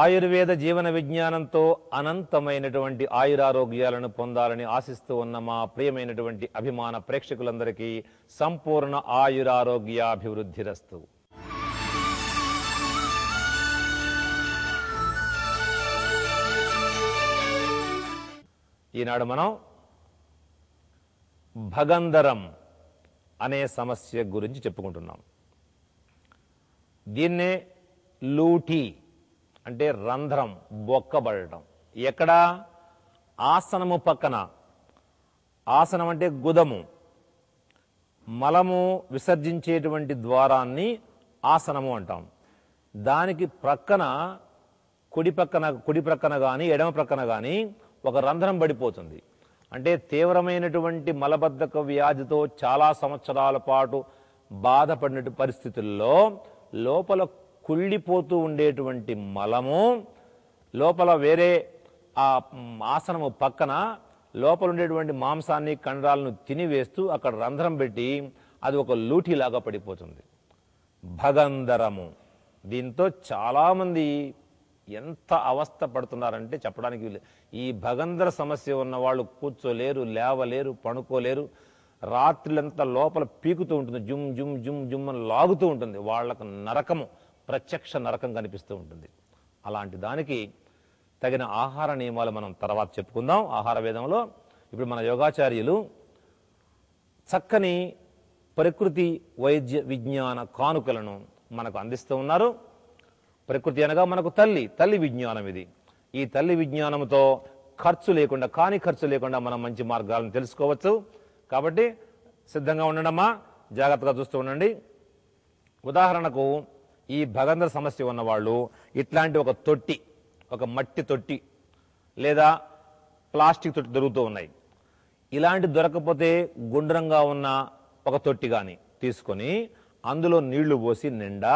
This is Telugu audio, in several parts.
ఆయుర్వేద జీవన విజ్ఞానంతో అనంతమైనటువంటి ఆయురారోగ్యాలను పొందాలని ఆశిస్తూ ఉన్న మా ప్రియమైనటువంటి అభిమాన ప్రేక్షకులందరికీ సంపూర్ణ ఆయురారోగ్యాభివృద్ధి రస్తు ఈనాడు మనం భగంధరం అనే సమస్య గురించి చెప్పుకుంటున్నాం దీన్నే లూటీ అంటే రంధ్రం బొక్కబడటం ఎక్కడా ఆసనము పక్కన ఆసనం అంటే గుదము మలము విసర్జించేటువంటి ద్వారాన్ని ఆసనము అంటాం దానికి ప్రక్కన కుడి పక్కన కుడి ప్రక్కన కానీ ఎడమ ప్రక్కన కానీ ఒక రంధ్రం పడిపోతుంది అంటే తీవ్రమైనటువంటి మలబద్ధక వ్యాధితో చాలా సంవత్సరాల పాటు బాధపడిన పరిస్థితుల్లో లోపల కుళ్ళిపోతూ ఉండేటువంటి మలము లోపల వేరే ఆ ఆసనము పక్కన లోపల ఉండేటువంటి మాంసాన్ని కండరాలను తినివేస్తూ అక్కడ రంధ్రం పెట్టి అది ఒక లూటిలాగా పడిపోతుంది భగంధరము దీంతో చాలామంది ఎంత అవస్థ పడుతున్నారంటే చెప్పడానికి ఈ భగంధర సమస్య ఉన్న వాళ్ళు కూర్చోలేరు లేవలేరు పడుకోలేరు రాత్రులంతా లోపల పీకుతూ ఉంటుంది జుమ్ జుమ్ జుమ్ జుమ్ అని లాగుతూ ఉంటుంది వాళ్ళకు నరకము ప్రత్యక్ష నరకం కనిపిస్తూ ఉంటుంది అలాంటి దానికి తగిన ఆహార నియమాలు మనం తర్వాత చెప్పుకుందాం ఆహార వేదంలో ఇప్పుడు మన యోగాచార్యులు చక్కని ప్రకృతి వైద్య విజ్ఞాన కానుకలను మనకు అందిస్తూ ఉన్నారు ప్రకృతి అనగా మనకు తల్లి తల్లి విజ్ఞానం ఇది ఈ తల్లి విజ్ఞానంతో ఖర్చు లేకుండా కాని ఖర్చు లేకుండా మనం మంచి మార్గాలను తెలుసుకోవచ్చు కాబట్టి సిద్ధంగా ఉండడమా జాగ్రత్తగా చూస్తూ ఉండండి ఉదాహరణకు ఈ భగంధర సమస్య ఉన్నవాళ్ళు ఇట్లాంటి ఒక తొట్టి ఒక మట్టి తొట్టి లేదా ప్లాస్టిక్ తొట్టి దొరుకుతూ ఉన్నాయి ఇలాంటి దొరకపోతే గుండ్రంగా ఉన్న ఒక తొట్టి కానీ తీసుకొని అందులో నీళ్లు పోసి నిండా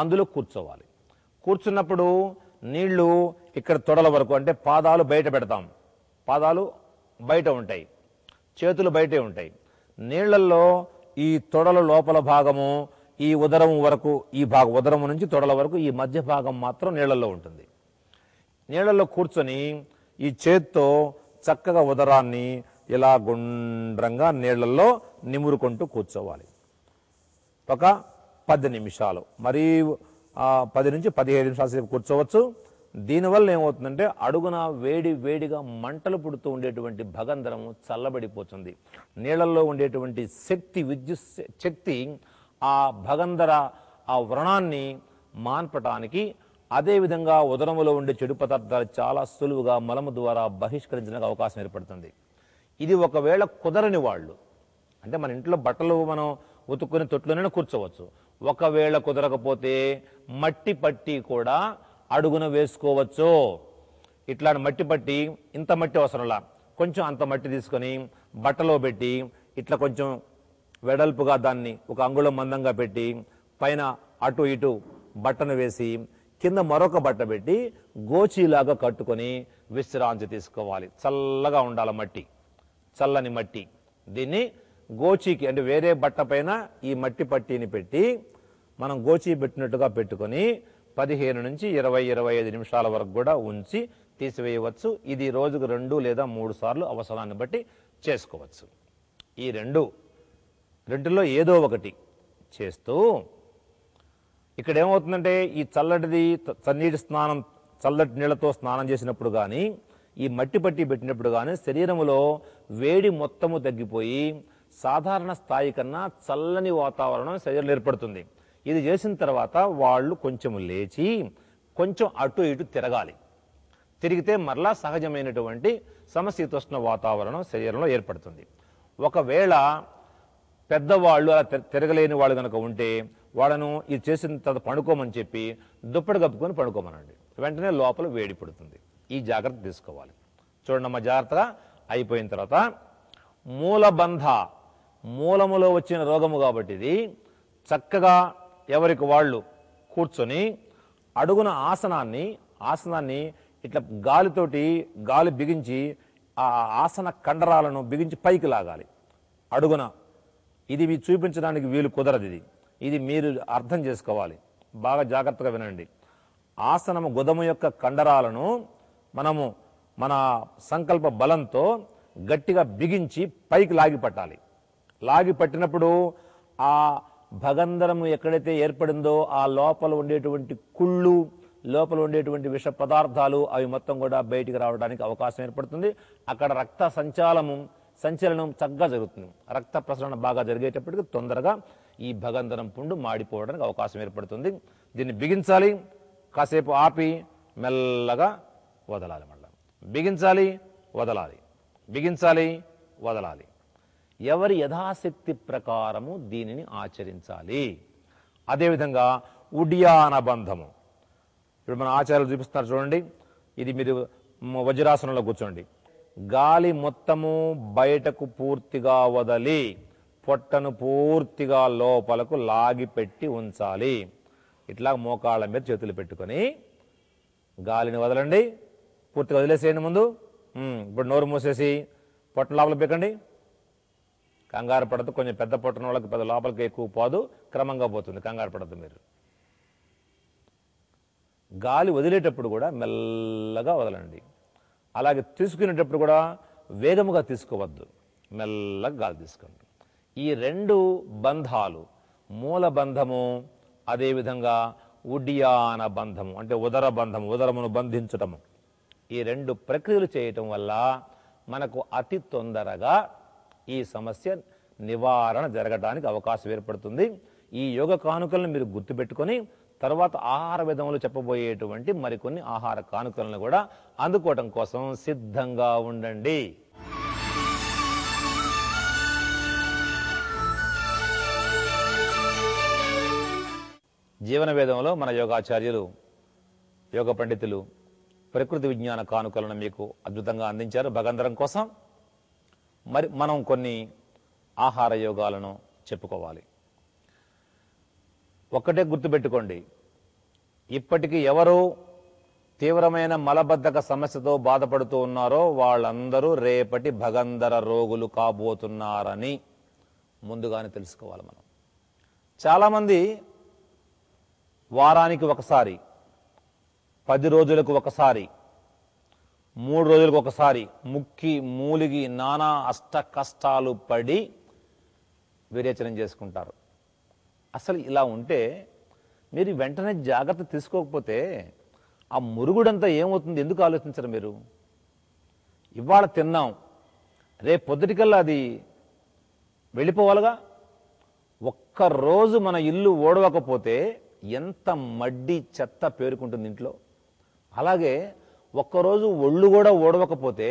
అందులో కూర్చోవాలి కూర్చున్నప్పుడు నీళ్లు ఇక్కడ తొడల వరకు అంటే పాదాలు బయట పెడతాం పాదాలు బయట ఉంటాయి చేతులు బయటే ఉంటాయి నీళ్లలో ఈ తొడల లోపల భాగము ఈ ఉదరం వరకు ఈ భాగం ఉదరం నుంచి తొడల వరకు ఈ మధ్య భాగం మాత్రం నీళ్ళల్లో ఉంటుంది నీళ్ళల్లో కూర్చొని ఈ చేత్తో చక్కగా ఉదరాన్ని ఇలా గుండ్రంగా నీళ్లలో నిమురుకుంటూ కూర్చోవాలి ఒక పది నిమిషాలు మరీ పది నుంచి పదిహేను నిమిషాల సేపు కూర్చోవచ్చు దీనివల్ల ఏమవుతుందంటే అడుగున వేడి వేడిగా మంటలు పుడుతూ ఉండేటువంటి భగంధరము చల్లబడిపోతుంది నీళ్ళల్లో ఉండేటువంటి శక్తి విద్యుత్ శక్తి ఆ భగంధర ఆ వ్రణాన్ని మాన్పటానికి అదేవిధంగా ఉదరములో ఉండే చెడు పదార్థాలు చాలా సులువుగా మలము ద్వారా బహిష్కరించడానికి అవకాశం ఏర్పడుతుంది ఇది ఒకవేళ కుదరని వాళ్ళు అంటే మన ఇంట్లో బట్టలు మనం ఉతుక్కుని తొట్లోనే కూర్చోవచ్చు ఒకవేళ కుదరకపోతే మట్టి పట్టి కూడా అడుగున వేసుకోవచ్చు ఇట్లాంటి మట్టి పట్టి ఇంత మట్టి అవసరంలా కొంచెం అంత మట్టి తీసుకొని బట్టలో పెట్టి ఇట్లా కొంచెం వెడల్పుగా దాన్ని ఒక అంగుళం మందంగా పెట్టి పైన అటు ఇటు బట్టను వేసి కింద మరొక బట్ట పెట్టి గోచీలాగా కట్టుకొని విశ్రాంతి తీసుకోవాలి చల్లగా ఉండాలి మట్టి చల్లని మట్టి దీన్ని గోచీకి అంటే వేరే బట్ట పైన ఈ మట్టి పట్టీని పెట్టి మనం గోచీ పెట్టినట్టుగా పెట్టుకొని పదిహేను నుంచి ఇరవై ఇరవై ఐదు నిమిషాల వరకు కూడా ఉంచి తీసివేయవచ్చు ఇది రోజుకు రెండు లేదా మూడు సార్లు అవసరాన్ని బట్టి చేసుకోవచ్చు ఈ రెండు రెండులో ఏదో ఒకటి చేస్తూ ఇక్కడ ఏమవుతుందంటే ఈ చల్లటిది చన్నీటి స్నానం చల్లటి నీళ్లతో స్నానం చేసినప్పుడు కానీ ఈ మట్టి పట్టి పెట్టినప్పుడు కానీ శరీరంలో వేడి మొత్తము తగ్గిపోయి సాధారణ స్థాయి కన్నా చల్లని వాతావరణం శరీరం ఏర్పడుతుంది ఇది చేసిన తర్వాత వాళ్ళు కొంచెం లేచి కొంచెం అటు ఇటు తిరగాలి తిరిగితే మరలా సహజమైనటువంటి సమశీతోష్ణ వాతావరణం శరీరంలో ఏర్పడుతుంది ఒకవేళ పెద్దవాళ్ళు అలా తిరగలేని వాళ్ళు కనుక ఉంటే వాళ్ళను ఇది చేసిన తర్వాత పండుకోమని చెప్పి దుప్పటి కప్పుకొని పండుకోమనండి వెంటనే లోపల వేడి పడుతుంది ఈ జాగ్రత్త తీసుకోవాలి చూడండి జాగ్రత్తగా అయిపోయిన తర్వాత మూలబంధ మూలములో వచ్చిన రోగము కాబట్టి ఇది చక్కగా ఎవరికి వాళ్ళు కూర్చొని అడుగున ఆసనాన్ని ఆసనాన్ని ఇట్లా గాలితోటి గాలి బిగించి ఆ ఆసన కండరాలను బిగించి పైకి లాగాలి అడుగున ఇది మీ చూపించడానికి వీలు కుదరదు ఇది ఇది మీరు అర్థం చేసుకోవాలి బాగా జాగ్రత్తగా వినండి ఆసనము గుదము యొక్క కండరాలను మనము మన సంకల్ప బలంతో గట్టిగా బిగించి పైకి లాగి పట్టాలి లాగి పట్టినప్పుడు ఆ భగంధరము ఎక్కడైతే ఏర్పడిందో ఆ లోపల ఉండేటువంటి కుళ్ళు లోపల ఉండేటువంటి విష పదార్థాలు అవి మొత్తం కూడా బయటికి రావడానికి అవకాశం ఏర్పడుతుంది అక్కడ రక్త సంచాలము సంచలనం చక్కగా జరుగుతుంది రక్త ప్రసరణ బాగా జరిగేటప్పటికి తొందరగా ఈ భగంధనం పుండు మాడిపోవడానికి అవకాశం ఏర్పడుతుంది దీన్ని బిగించాలి కాసేపు ఆపి మెల్లగా వదలాలి మళ్ళా బిగించాలి వదలాలి బిగించాలి వదలాలి ఎవరి యథాశక్తి ప్రకారము దీనిని ఆచరించాలి అదేవిధంగా ఉడియాన బంధము ఇప్పుడు మన ఆచార్యులు చూపిస్తారు చూడండి ఇది మీరు వజ్రాసనంలో కూర్చోండి గాలి మొత్తము బయటకు పూర్తిగా వదలి పొట్టను పూర్తిగా లోపలకు లాగిపెట్టి ఉంచాలి ఇట్లా మోకాళ్ళ మీద చేతులు పెట్టుకొని గాలిని వదలండి పూర్తిగా వదిలేసేయండి ముందు ఇప్పుడు నోరు మూసేసి పొట్ట లోపల పెట్టండి కంగారు పడదు కొంచెం పెద్ద పొట్టన వాళ్ళకి పెద్ద లోపలికి ఎక్కువ పోదు క్రమంగా పోతుంది కంగారు పడద్దు మీరు గాలి వదిలేటప్పుడు కూడా మెల్లగా వదలండి అలాగే తీసుకునేటప్పుడు కూడా వేగముగా తీసుకోవద్దు మెల్లగా గాలి తీసుకోండి ఈ రెండు బంధాలు మూల బంధము అదేవిధంగా ఉడియాన బంధము అంటే ఉదర బంధము ఉదరమును బంధించటము ఈ రెండు ప్రక్రియలు చేయటం వల్ల మనకు అతి తొందరగా ఈ సమస్య నివారణ జరగడానికి అవకాశం ఏర్పడుతుంది ఈ యోగ కానుకలను మీరు గుర్తుపెట్టుకొని తర్వాత ఆహార విధములు చెప్పబోయేటువంటి మరికొన్ని ఆహార కానుకలను కూడా అందుకోవటం కోసం సిద్ధంగా ఉండండి జీవన వేదంలో మన యోగాచార్యులు యోగ పండితులు ప్రకృతి విజ్ఞాన కానుకలను మీకు అద్భుతంగా అందించారు భగంధరం కోసం మరి మనం కొన్ని ఆహార యోగాలను చెప్పుకోవాలి ఒక్కటే గుర్తుపెట్టుకోండి ఇప్పటికీ ఎవరు తీవ్రమైన మలబద్ధక సమస్యతో బాధపడుతూ ఉన్నారో వాళ్ళందరూ రేపటి భగంధర రోగులు కాబోతున్నారని ముందుగానే తెలుసుకోవాలి మనం చాలామంది వారానికి ఒకసారి పది రోజులకు ఒకసారి మూడు రోజులకు ఒకసారి ముక్కి మూలిగి నానా అష్ట కష్టాలు పడి విరేచనం చేసుకుంటారు అసలు ఇలా ఉంటే మీరు వెంటనే జాగ్రత్త తీసుకోకపోతే ఆ మురుగుడంతా ఏమవుతుంది ఎందుకు ఆలోచించరు మీరు ఇవాళ తిన్నాం రేపు పొద్దుటికల్లా అది వెళ్ళిపోవాలిగా ఒక్కరోజు మన ఇల్లు ఓడవకపోతే ఎంత మడ్డి చెత్త పేరుకుంటుంది ఇంట్లో అలాగే ఒక్కరోజు ఒళ్ళు కూడా ఓడవకపోతే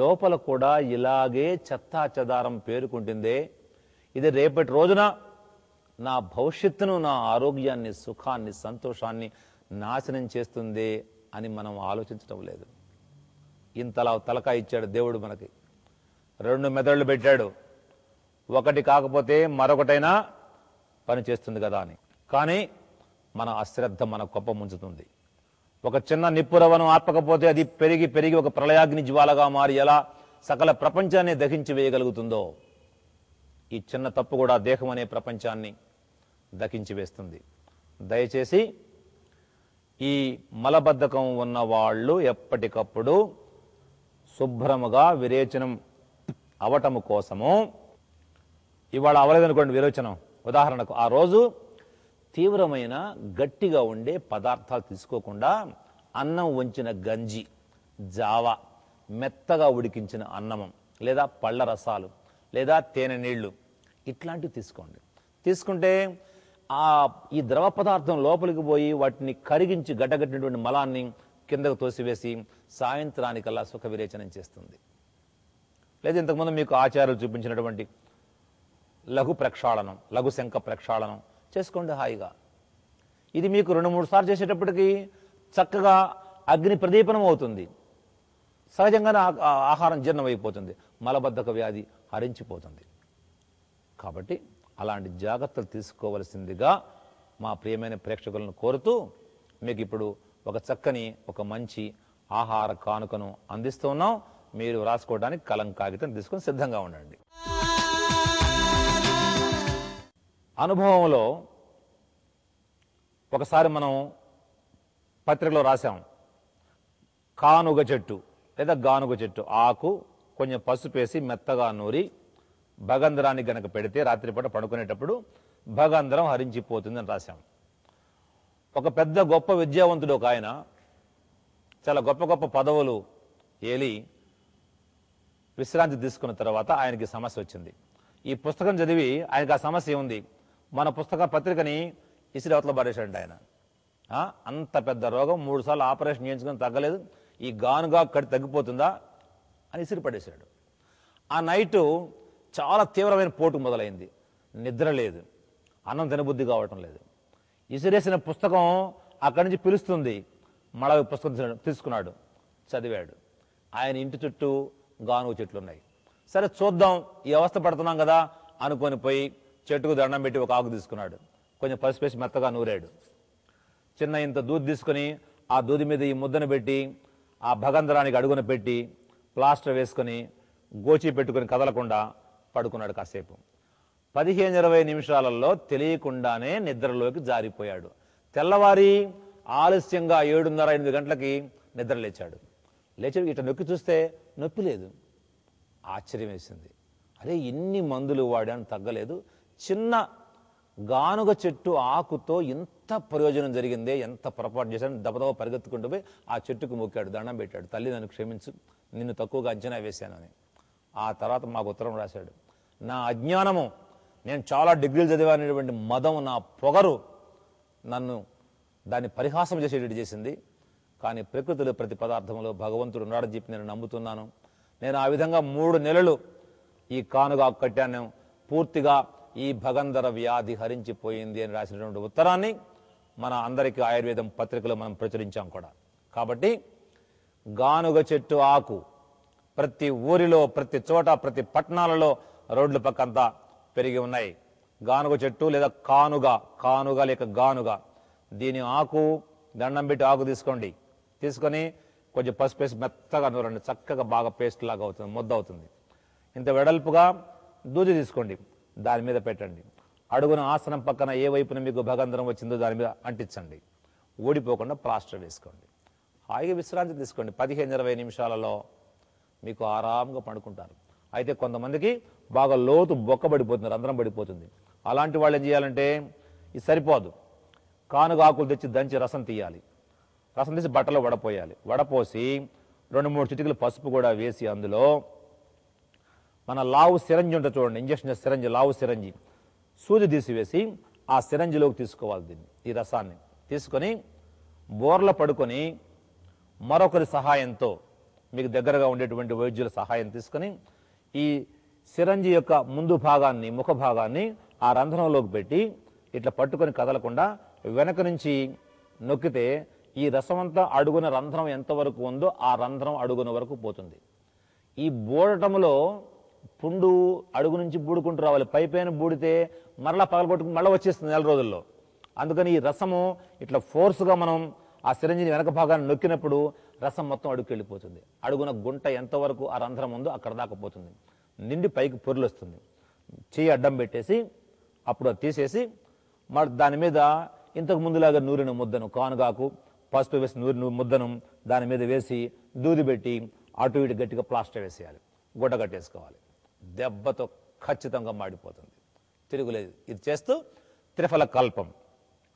లోపల కూడా ఇలాగే చెత్తా చెదారం పేరుకుంటుందే ఇది రేపటి రోజున నా భవిష్యత్తును నా ఆరోగ్యాన్ని సుఖాన్ని సంతోషాన్ని నాశనం చేస్తుంది అని మనం ఆలోచించడం లేదు ఇంతలా తలకా ఇచ్చాడు దేవుడు మనకి రెండు మెదళ్ళు పెట్టాడు ఒకటి కాకపోతే మరొకటైనా పని చేస్తుంది కదా అని కానీ మన అశ్రద్ధ మన కొప్ప ముంచుతుంది ఒక చిన్న నిప్పురవను ఆపకపోతే అది పెరిగి పెరిగి ఒక ప్రళయాగ్ని జ్వాలగా మారి ఎలా సకల ప్రపంచాన్ని దహించి వేయగలుగుతుందో ఈ చిన్న తప్పు కూడా దేహం అనే ప్రపంచాన్ని దకించి వేస్తుంది దయచేసి ఈ మలబద్ధకం ఉన్న వాళ్ళు ఎప్పటికప్పుడు శుభ్రముగా విరేచనం అవటము కోసము ఇవాళ అవలేదనుకోండి విరోచనం ఉదాహరణకు ఆ రోజు తీవ్రమైన గట్టిగా ఉండే పదార్థాలు తీసుకోకుండా అన్నం వంచిన గంజి జావ మెత్తగా ఉడికించిన అన్నమం లేదా పళ్ళ రసాలు లేదా తేనె నీళ్లు ఇట్లాంటివి తీసుకోండి తీసుకుంటే ఆ ఈ ద్రవ పదార్థం లోపలికి పోయి వాటిని కరిగించి గడ్డగట్టినటువంటి మలాన్ని కిందకు తోసివేసి సాయంత్రానికల్లా సుఖ విరేచనం చేస్తుంది లేదా ఇంతకుముందు మీకు ఆచార్యులు చూపించినటువంటి లఘు ప్రక్షాళనం లఘు శంఖ ప్రక్షాళనం చేసుకోండి హాయిగా ఇది మీకు రెండు మూడు సార్లు చేసేటప్పటికి చక్కగా అగ్ని ప్రదీపనం అవుతుంది సహజంగానే ఆహారం జీర్ణమైపోతుంది మలబద్ధక వ్యాధి హరించిపోతుంది కాబట్టి అలాంటి జాగ్రత్తలు తీసుకోవలసిందిగా మా ప్రియమైన ప్రేక్షకులను కోరుతూ మీకు ఇప్పుడు ఒక చక్కని ఒక మంచి ఆహార కానుకను అందిస్తున్నాం మీరు రాసుకోవడానికి కలం కాగితం తీసుకుని సిద్ధంగా ఉండండి అనుభవంలో ఒకసారి మనం పత్రికలో రాశాం కానుగ చెట్టు లేదా గానుగ చెట్టు ఆకు కొంచెం పసుపేసి మెత్తగా నూరి భగంధరాన్ని గనక పెడితే రాత్రిపూట పడుకునేటప్పుడు భగంధరం హరించిపోతుందని రాశాం ఒక పెద్ద గొప్ప విద్యావంతుడు ఒక ఆయన చాలా గొప్ప గొప్ప పదవులు ఏలి విశ్రాంతి తీసుకున్న తర్వాత ఆయనకి సమస్య వచ్చింది ఈ పుస్తకం చదివి ఆయనకు ఆ సమస్య ఉంది మన పుస్తక పత్రికని అవతల పడేశాడు ఆయన అంత పెద్ద రోగం మూడు సార్లు ఆపరేషన్ చేయించుకొని తగ్గలేదు ఈ గానుగా కడి తగ్గిపోతుందా అని ఇసిరి పడేశాడు ఆ నైటు చాలా తీవ్రమైన పోటు మొదలైంది నిద్ర లేదు అన్నం తినబుద్ధి కావటం లేదు ఇసిరేసిన పుస్తకం అక్కడి నుంచి పిలుస్తుంది మళ్ళా పుస్తకం తీసుకున్నాడు చదివాడు ఆయన ఇంటి చుట్టూ గానుగు చెట్లు ఉన్నాయి సరే చూద్దాం ఈ అవస్థ పడుతున్నాం కదా అనుకొని పోయి చెట్టుకు దండం పెట్టి ఒక ఆకు తీసుకున్నాడు కొంచెం పసిపేసి మెత్తగా నూరాడు చిన్న ఇంత దూది తీసుకుని ఆ దూది మీద ఈ ముద్దను పెట్టి ఆ భగంధరానికి అడుగున పెట్టి ప్లాస్టర్ వేసుకొని గోచి పెట్టుకుని కదలకుండా పడుకున్నాడు కాసేపు పదిహేను ఇరవై నిమిషాలలో తెలియకుండానే నిద్రలోకి జారిపోయాడు తెల్లవారి ఆలస్యంగా ఏడున్నర ఎనిమిది గంటలకి నిద్ర లేచాడు లేచాడు ఇట్లా నొక్కి చూస్తే నొప్పి లేదు ఆశ్చర్యం వేసింది అరే ఇన్ని మందులు వాడాను తగ్గలేదు చిన్న గానుగ చెట్టు ఆకుతో ఇంత ప్రయోజనం జరిగిందే ఎంత పొరపాటు చేశాను దబదబ పరిగెత్తుకుంటూ పోయి ఆ చెట్టుకు మొక్కాడు దండం పెట్టాడు తల్లి నన్ను క్షమించు నిన్ను తక్కువగా అంచనా అని ఆ తర్వాత మాకు ఉత్తరం రాశాడు నా అజ్ఞానము నేను చాలా డిగ్రీలు చదివానటువంటి మదం నా పొగరు నన్ను దాన్ని పరిహాసం చేసేటట్టు చేసింది కానీ ప్రకృతిలో ప్రతి పదార్థంలో భగవంతుడు ఉన్నాడని చెప్పి నేను నమ్ముతున్నాను నేను ఆ విధంగా మూడు నెలలు ఈ కానుగా కట్టాను పూర్తిగా ఈ భగంధర వ్యాధి హరించిపోయింది అని రాసినటువంటి ఉత్తరాన్ని మన అందరికీ ఆయుర్వేదం పత్రికలో మనం ప్రచురించాం కూడా కాబట్టి గానుగ చెట్టు ఆకు ప్రతి ఊరిలో ప్రతి చోట ప్రతి పట్టణాలలో రోడ్ల పక్కంతా పెరిగి ఉన్నాయి గానుగ చెట్టు లేదా కానుగ కానుగ లేక గానుగ దీని ఆకు దండం పెట్టి ఆకు తీసుకోండి తీసుకొని కొంచెం పసుపు వేసి మెత్తగా నూరండి చక్కగా బాగా పేస్ట్ లాగా అవుతుంది ముద్ద అవుతుంది ఇంత వెడల్పుగా దూజ తీసుకోండి దాని మీద పెట్టండి అడుగున ఆసనం పక్కన ఏ వైపున మీకు భగంధరం వచ్చిందో దాని మీద అంటించండి ఓడిపోకుండా ప్లాస్టర్ వేసుకోండి హాయిగా విశ్రాంతి తీసుకోండి పదిహేను ఇరవై నిమిషాలలో మీకు ఆరామంగా పండుకుంటారు అయితే కొంతమందికి బాగా లోతు బొక్క పడిపోతుంది రంధ్రం పడిపోతుంది అలాంటి వాళ్ళు ఏం చేయాలంటే ఇది సరిపోదు కానుగ ఆకులు తెచ్చి దంచి రసం తీయాలి రసం తీసి బట్టలో వడపోయాలి వడపోసి రెండు మూడు చిటికలు పసుపు కూడా వేసి అందులో మన లావు సిరంజి ఉంటుంది చూడండి ఇంజక్షన్ సిరంజి లావు సిరంజి సూది తీసివేసి ఆ సిరంజిలోకి తీసుకోవాలి దీన్ని ఈ రసాన్ని తీసుకొని బోర్ల పడుకొని మరొకరి సహాయంతో మీకు దగ్గరగా ఉండేటువంటి వైద్యుల సహాయం తీసుకుని ఈ సిరంజి యొక్క ముందు భాగాన్ని ముఖ భాగాన్ని ఆ రంధ్రంలోకి పెట్టి ఇట్లా పట్టుకొని కదలకుండా వెనక నుంచి నొక్కితే ఈ రసమంతా అడుగున రంధ్రం ఎంతవరకు ఉందో ఆ రంధ్రం అడుగున వరకు పోతుంది ఈ బూడటంలో పుండు అడుగు నుంచి బూడుకుంటూ రావాలి పైపైన బూడితే మరలా పగలగొట్టుకుని మళ్ళీ వచ్చేస్తుంది నెల రోజుల్లో అందుకని ఈ రసము ఇట్లా ఫోర్స్గా మనం ఆ సిరంజిని వెనక భాగాన్ని నొక్కినప్పుడు రసం మొత్తం అడుగుకి వెళ్ళిపోతుంది అడుగున గుంట ఎంతవరకు ఆ రంధ్రం ఉందో అక్కడ దాకా పోతుంది నిండి పైకి వస్తుంది చేయి అడ్డం పెట్టేసి అప్పుడు అది తీసేసి మరి దాని మీద ఇంతకు ముందులాగా నూరిన ముద్దను కానుగాకు పసుపు వేసి నూరిన ముద్దను దాని మీద వేసి దూది పెట్టి అటు ఇటు గట్టిగా ప్లాస్టర్ వేసేయాలి గుడ్డ కట్టేసుకోవాలి దెబ్బతో ఖచ్చితంగా మాడిపోతుంది తిరుగులేదు ఇది చేస్తూ త్రిఫల కల్పం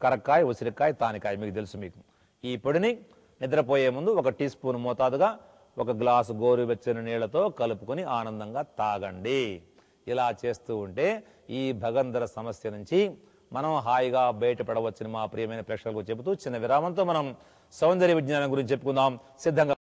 కరక్కాయ ఉసిరికాయ తానికాయ మీకు తెలుసు మీకు ఈ పొడిని నిద్రపోయే ముందు ఒక టీ స్పూన్ మోతాదుగా ఒక గ్లాసు గోరువెచ్చని నీళ్లతో కలుపుకొని ఆనందంగా తాగండి ఇలా చేస్తూ ఉంటే ఈ భగంధర సమస్య నుంచి మనం హాయిగా బయటపడవచ్చని మా ప్రియమైన ప్రేక్షకులకు చెబుతూ చిన్న విరామంతో మనం సౌందర్య విజ్ఞానం గురించి చెప్పుకుందాం సిద్ధంగా